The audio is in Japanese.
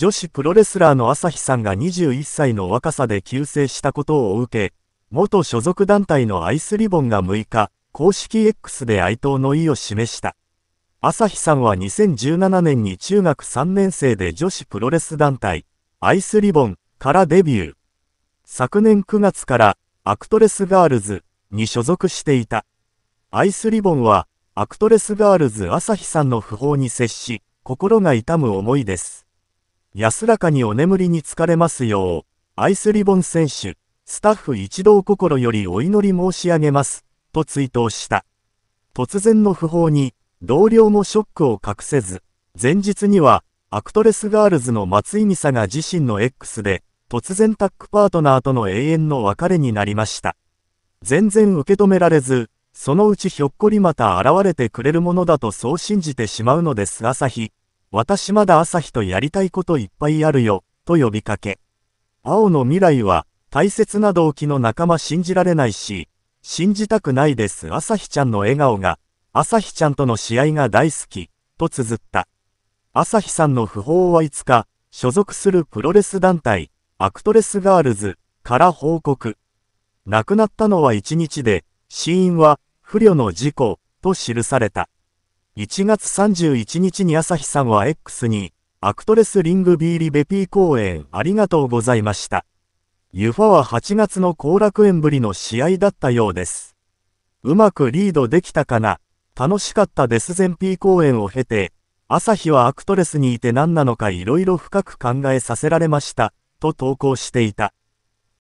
女子プロレスラーの朝日さんが21歳の若さで急逝したことを受け、元所属団体のアイスリボンが6日、公式 X で哀悼の意を示した。朝日さんは2017年に中学3年生で女子プロレス団体、アイスリボンからデビュー。昨年9月からアクトレスガールズに所属していた。アイスリボンはアクトレスガールズ朝日さんの訃報に接し、心が痛む思いです。安らかにお眠りにつかれますよう、アイスリボン選手、スタッフ一同心よりお祈り申し上げます、と追悼した。突然の訃報に、同僚もショックを隠せず、前日には、アクトレスガールズの松井美沙が自身の X で、突然タッグパートナーとの永遠の別れになりました。全然受け止められず、そのうちひょっこりまた現れてくれるものだとそう信じてしまうのです朝日。私まだ朝日とやりたいこといっぱいあるよ、と呼びかけ。青の未来は、大切な動機の仲間信じられないし、信じたくないです。朝日ちゃんの笑顔が、朝日ちゃんとの試合が大好き、と綴った。朝日さんの訃報はいつか、所属するプロレス団体、アクトレスガールズから報告。亡くなったのは1日で、死因は、不慮の事故、と記された。1月31日に朝日さんは X に、アクトレスリングビーリベピー公演ありがとうございました。ユファは8月の後楽園ぶりの試合だったようです。うまくリードできたかな楽しかったですピ P 公演を経て、朝日はアクトレスにいて何なのか色々深く考えさせられました、と投稿していた。